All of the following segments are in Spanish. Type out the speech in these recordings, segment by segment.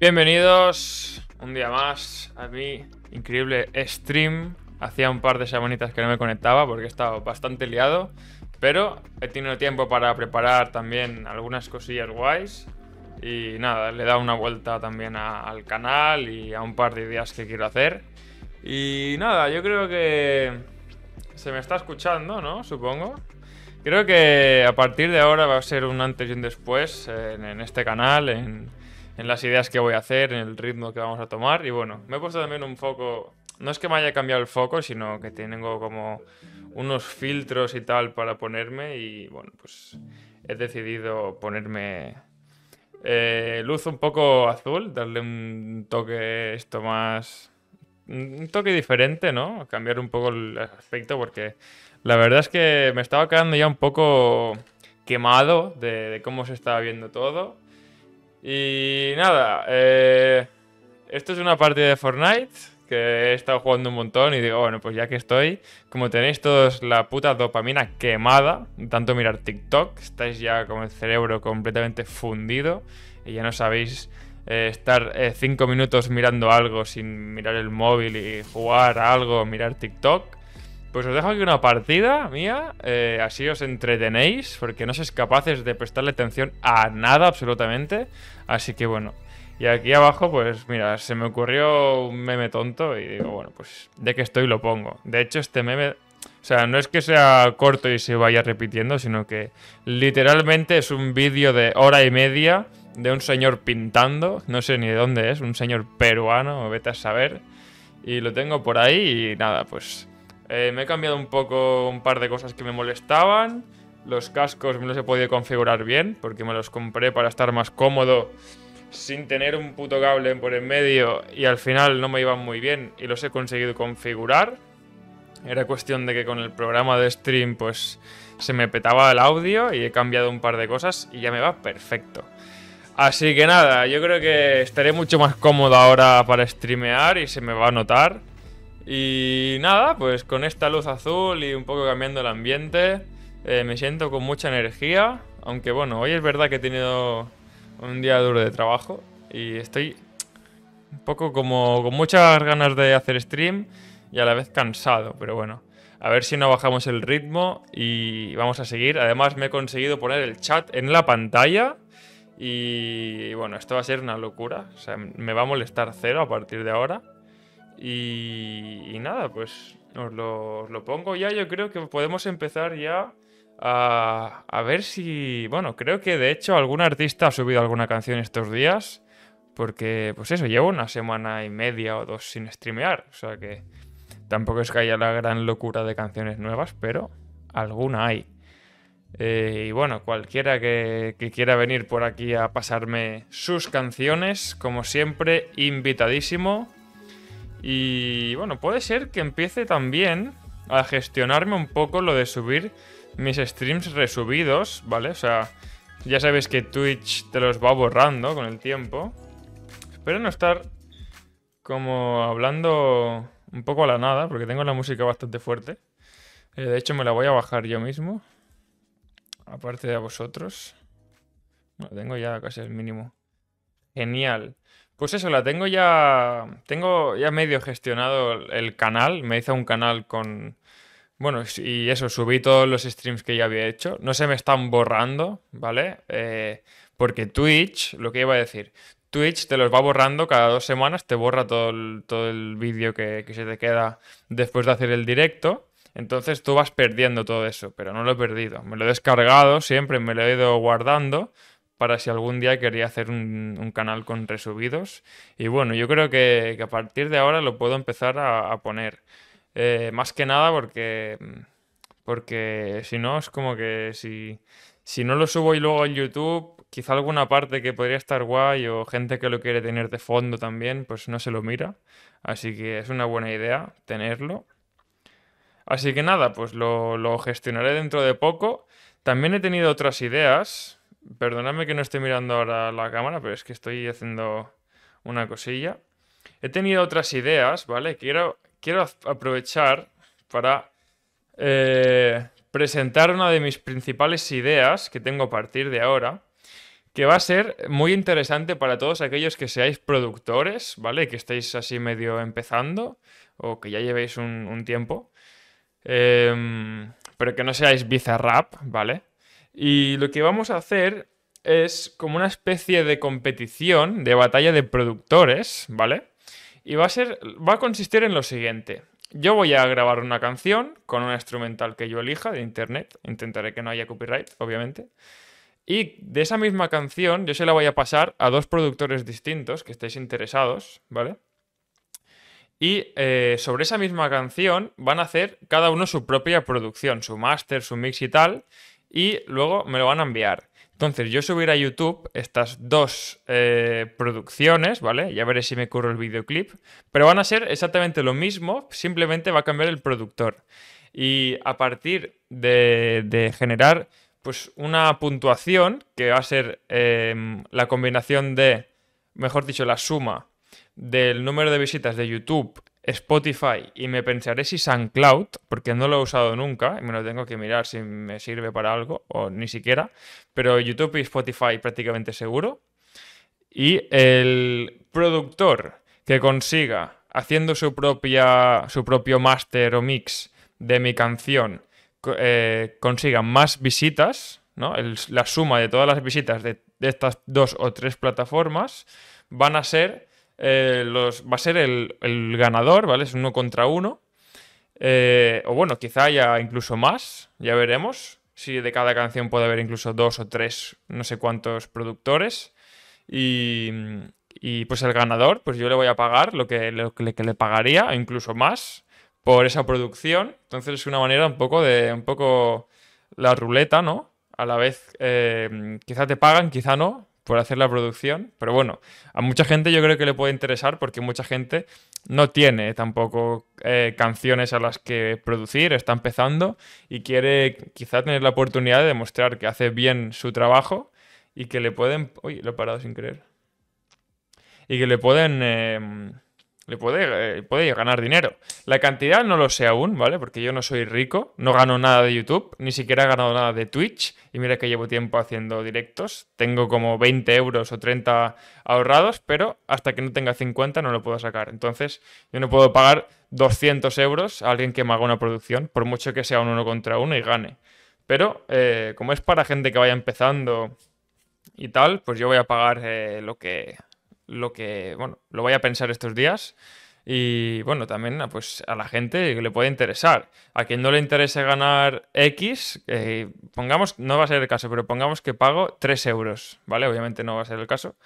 Bienvenidos un día más a mi increíble stream. Hacía un par de semanitas que no me conectaba porque estaba bastante liado, pero he tenido tiempo para preparar también algunas cosillas guays. Y nada, le he dado una vuelta también al canal y a un par de ideas que quiero hacer. Y nada, yo creo que se me está escuchando, ¿no? Supongo. Creo que a partir de ahora va a ser un antes y un después en, en este canal, en, en las ideas que voy a hacer, en el ritmo que vamos a tomar. Y bueno, me he puesto también un foco, no es que me haya cambiado el foco, sino que tengo como unos filtros y tal para ponerme y bueno, pues he decidido ponerme eh, luz un poco azul, darle un toque esto más... Un toque diferente, ¿no? Cambiar un poco el aspecto porque la verdad es que me estaba quedando ya un poco quemado de cómo se estaba viendo todo y nada, eh, esto es una partida de Fortnite que he estado jugando un montón y digo, bueno, pues ya que estoy, como tenéis todos la puta dopamina quemada, tanto mirar TikTok, estáis ya con el cerebro completamente fundido y ya no sabéis eh, estar eh, cinco minutos mirando algo sin mirar el móvil y jugar a algo, mirar TikTok. Pues os dejo aquí una partida mía, eh, así os entretenéis, porque no sois capaces de prestarle atención a nada absolutamente. Así que bueno, y aquí abajo, pues mira, se me ocurrió un meme tonto y digo, bueno, pues de que estoy lo pongo. De hecho, este meme, o sea, no es que sea corto y se vaya repitiendo, sino que literalmente es un vídeo de hora y media de un señor pintando, no sé ni de dónde es, un señor peruano, vete a saber. Y lo tengo por ahí y nada, pues eh, me he cambiado un poco un par de cosas que me molestaban. Los cascos me los he podido configurar bien porque me los compré para estar más cómodo sin tener un puto cable por en medio y al final no me iban muy bien y los he conseguido configurar. Era cuestión de que con el programa de stream pues se me petaba el audio y he cambiado un par de cosas y ya me va perfecto. Así que nada, yo creo que estaré mucho más cómodo ahora para streamear y se me va a notar. Y nada, pues con esta luz azul y un poco cambiando el ambiente, eh, me siento con mucha energía. Aunque bueno, hoy es verdad que he tenido un día duro de trabajo y estoy un poco como con muchas ganas de hacer stream y a la vez cansado, pero bueno. A ver si no bajamos el ritmo y vamos a seguir. Además me he conseguido poner el chat en la pantalla y, y bueno, esto va a ser una locura. O sea, me va a molestar cero a partir de ahora. Y, nada, pues os lo, pongo ya. Yo creo que podemos empezar ya a, ver si... Bueno, creo que de hecho algún artista ha subido alguna canción estos días. Porque, pues eso, llevo una semana y media o dos sin streamear. O sea que tampoco es que haya la gran locura de canciones nuevas, pero alguna hay. Eh, y bueno, cualquiera que, quiera venir por aquí a pasarme sus canciones, como siempre, invitadísimo. Y bueno, puede ser que empiece también a gestionarme un poco lo de subir mis streams resubidos, ¿vale? O sea, ya sabéis que Twitch te los va borrando con el tiempo. Espero no estar como hablando un poco a la nada, porque tengo la música bastante fuerte. Eh, de hecho, me la voy a bajar yo mismo. Aparte de a vosotros. Bueno, tengo ya casi el mínimo. Genial. Pues eso, la tengo ya. Tengo ya medio gestionado el canal. Me hice un canal con. Bueno, y eso, subí todos los streams que ya había hecho. No se me están borrando, ¿vale? Eh, porque Twitch, lo que iba a decir, Twitch te los va borrando cada dos semanas, te borra todo el, todo el vídeo que, que se te queda después de hacer el directo. Entonces tú vas perdiendo todo eso, pero no lo he perdido. Me lo he descargado siempre, me lo he ido guardando para si algún día quería hacer un, canal con resubidos. Y bueno, yo creo que, a partir de ahora lo puedo empezar a, poner. Eh, más que nada porque, porque si no, es como que si, si no lo subo y luego en YouTube, quizá alguna parte que podría estar guay o gente que lo quiere tener de fondo también, pues no se lo mira. Así que es una buena idea tenerlo. Así que nada, pues lo, lo gestionaré dentro de poco. También he tenido otras ideas, Perdonadme que no esté mirando ahora la cámara, pero es que estoy haciendo una cosilla. He tenido otras ideas, ¿vale? Quiero, quiero aprovechar para eh, presentar una de mis principales ideas que tengo a partir de ahora, que va a ser muy interesante para todos aquellos que seáis productores, ¿vale? Que estéis así medio empezando o que ya llevéis un, tiempo, em, pero que no seáis bizarrap, ¿vale? Y lo que vamos a hacer es como una especie de competición, de batalla de productores, ¿vale? Y va a ser, va a consistir en lo siguiente. Yo voy a grabar una canción con una instrumental que yo elija de internet. Intentaré que no haya copyright, obviamente. Y de esa misma canción yo se la voy a pasar a dos productores distintos que estéis interesados, ¿vale? Y eh, sobre esa misma canción van a hacer cada uno su propia producción, su máster, su mix y tal y luego me lo van a enviar. Entonces, yo subiré a YouTube estas dos eh, producciones, ¿vale? Ya veré si me curro el videoclip, pero van a ser exactamente lo mismo, simplemente va a cambiar el productor. Y a partir de, generar pues una puntuación que va a ser em, la combinación de, mejor dicho, la suma del número de visitas de YouTube Spotify y me pensaré si SoundCloud, porque no lo he usado nunca y me lo tengo que mirar si me sirve para algo o ni siquiera, pero YouTube y Spotify prácticamente seguro. Y el productor que consiga haciendo su, propia, su propio master o mix de mi canción eh, consiga más visitas, ¿no? la suma de todas las visitas de estas dos o tres plataformas van a ser eh, los, va a ser el, ganador, ¿vale? Es uno contra uno. Eh, o bueno, quizá haya incluso más, ya veremos. Si de cada canción puede haber incluso dos o tres, no sé cuántos productores. Y, pues el ganador, pues yo le voy a pagar lo que, le, pagaría, incluso más, por esa producción. Entonces es una manera un poco de, un poco la ruleta, ¿no? A la vez, eh, quizá te pagan, quizá no, por hacer la producción. Pero bueno, a mucha gente yo creo que le puede interesar porque mucha gente no tiene tampoco eh, canciones a las que producir, está empezando y quiere quizá tener la oportunidad de demostrar que hace bien su trabajo y que le pueden... Uy, lo he parado sin creer Y que le pueden... Em, le puede, eh, puede, ganar dinero. La cantidad no lo sé aún, ¿vale? Porque yo no soy rico, no gano nada de YouTube, ni siquiera he ganado nada de Twitch. Y mira que llevo tiempo haciendo directos. Tengo como 20 euros o 30 ahorrados, pero hasta que no tenga 50 no lo puedo sacar. Entonces, yo no puedo pagar 200 euros a alguien que me haga una producción, por mucho que sea un uno contra uno y gane. Pero eh, como es para gente que vaya empezando y tal, pues yo voy a pagar eh, lo que lo que, bueno, lo voy a pensar estos días. Y bueno, también ah, pues, a la gente que le puede interesar. A quien no le interese ganar X, eh, pongamos, no va a ser el caso, pero pongamos que pago 3 euros, ¿vale? Obviamente no va a ser el caso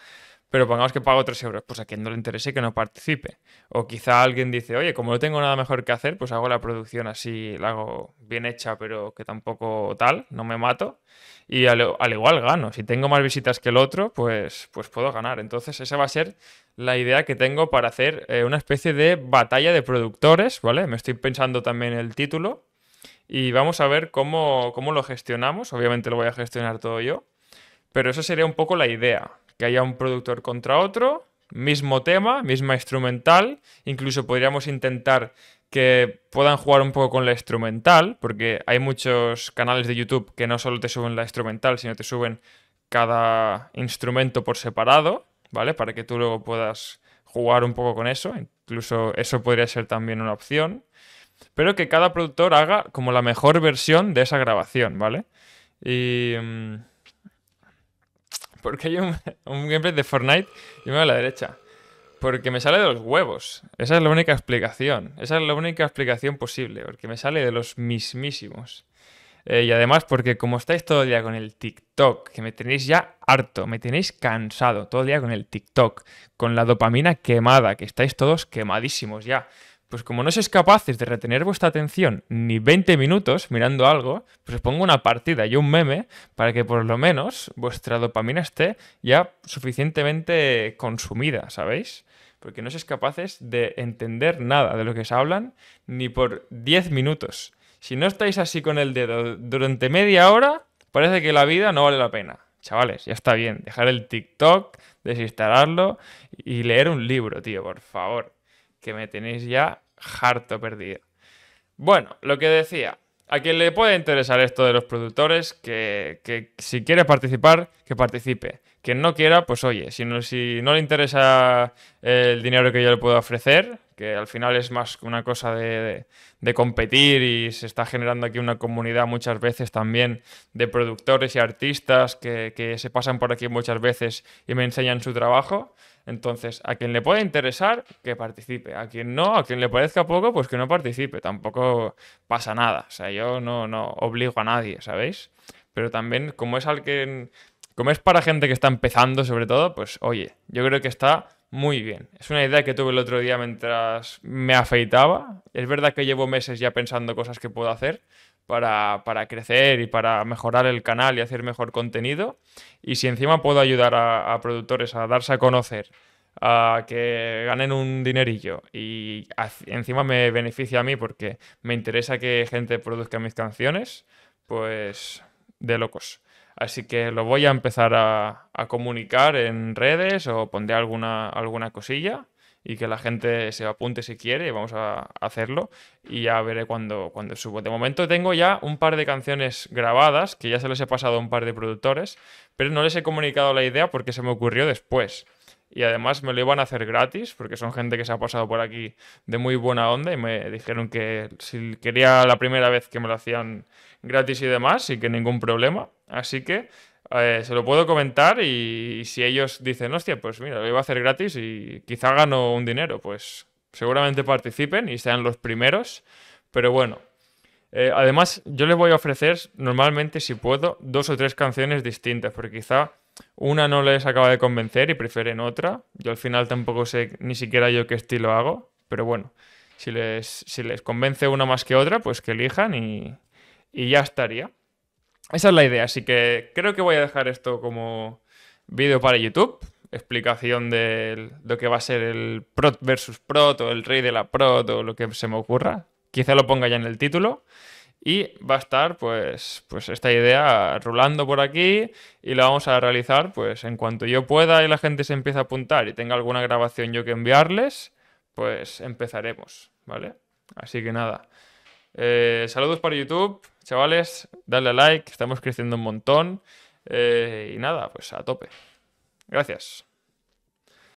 pero pongamos que pago 3 euros, pues a quien no le interese que no participe. O quizá alguien dice, oye, como no tengo nada mejor que hacer, pues hago la producción así, la hago bien hecha, pero que tampoco tal, no me mato. Y al, igual gano. Si tengo más visitas que el otro, pues, pues, puedo ganar. Entonces esa va a ser la idea que tengo para hacer eh, una especie de batalla de productores, ¿vale? Me estoy pensando también el título. Y vamos a ver cómo, cómo lo gestionamos. Obviamente lo voy a gestionar todo yo. Pero esa sería un poco la idea que haya un productor contra otro, mismo tema, misma instrumental, incluso podríamos intentar que puedan jugar un poco con la instrumental, porque hay muchos canales de YouTube que no solo te suben la instrumental, sino te suben cada instrumento por separado, ¿vale? Para que tú luego puedas jugar un poco con eso, incluso eso podría ser también una opción, pero que cada productor haga como la mejor versión de esa grabación, ¿vale? Y mm, porque hay un, un gameplay de Fortnite y me voy a la derecha. Porque me sale de los huevos. Esa es la única explicación. Esa es la única explicación posible. Porque me sale de los mismísimos. Eh, y además porque como estáis todo el día con el TikTok, que me tenéis ya harto, me tenéis cansado todo el día con el TikTok, con la dopamina quemada, que estáis todos quemadísimos ya pues como no sois capaces de retener vuestra atención ni 20 minutos mirando algo, pues os pongo una partida y un meme para que por lo menos vuestra dopamina esté ya suficientemente consumida, ¿sabéis? Porque no sois capaces de entender nada de lo que se hablan ni por 10 minutos. Si no estáis así con el dedo durante media hora, parece que la vida no vale la pena. Chavales, ya está bien. Dejar el TikTok, desinstalarlo y leer un libro, tío, por favor que me tenéis ya harto perdido. Bueno, lo que decía, a quien le puede interesar esto de los productores, que, que, si quiere participar, que participe. Quien no quiera, pues oye, si no, si no le interesa el dinero que yo le puedo ofrecer, que al final es más una cosa de, competir y se está generando aquí una comunidad muchas veces también de productores y artistas que, se pasan por aquí muchas veces y me enseñan su trabajo. Entonces, a quien le pueda interesar, que participe. A quien no, a quien le parezca poco, pues que no participe. Tampoco pasa nada. O sea, yo no, no obligo a nadie, ¿sabéis? Pero también, como es alguien, como es para gente que está empezando, sobre todo, pues oye, yo creo que está muy bien. Es una idea que tuve el otro día mientras me afeitaba. Es verdad que llevo meses ya pensando cosas que puedo hacer para, crecer y para mejorar el canal y hacer mejor contenido. Y si encima puedo ayudar a, a productores a darse a conocer, a que ganen un dinerillo y encima me beneficia a mí porque me interesa que gente produzca mis canciones, pues de locos. Así que lo voy a empezar a, comunicar en redes o pondré alguna, alguna cosilla y que la gente se apunte si quiere, y vamos a hacerlo y ya veré cuando, cuando subo. De momento tengo ya un par de canciones grabadas que ya se les he pasado a un par de productores, pero no les he comunicado la idea porque se me ocurrió después y además me lo iban a hacer gratis porque son gente que se ha pasado por aquí de muy buena onda y me dijeron que si quería la primera vez que me lo hacían gratis y demás y que ningún problema. Así que eh, se lo puedo comentar y, si ellos dicen, hostia, pues mira, lo iba a hacer gratis y quizá gano un dinero, pues seguramente participen y sean los primeros. Pero bueno, eh, además yo les voy a ofrecer normalmente, si puedo, dos o tres canciones distintas porque quizá una no les acaba de convencer y prefieren otra. Yo al final tampoco sé ni siquiera yo qué estilo hago, pero bueno, si les, convence una más que otra, pues que elijan y, y ya estaría. Esa es la idea, así que creo que voy a dejar esto como vídeo para YouTube, explicación de lo que va a ser el prot versus prot o el rey de la prot o lo que se me ocurra. Quizá lo ponga ya en el título. Y va a estar pues, pues esta idea rulando por aquí y la vamos a realizar pues en cuanto yo pueda y la gente se empiece a apuntar y tenga alguna grabación yo que enviarles, pues empezaremos, ¿vale? Así que nada. Eh, saludos para YouTube, chavales, dale a like, estamos creciendo un montón. Eh, y nada, pues a tope. Gracias.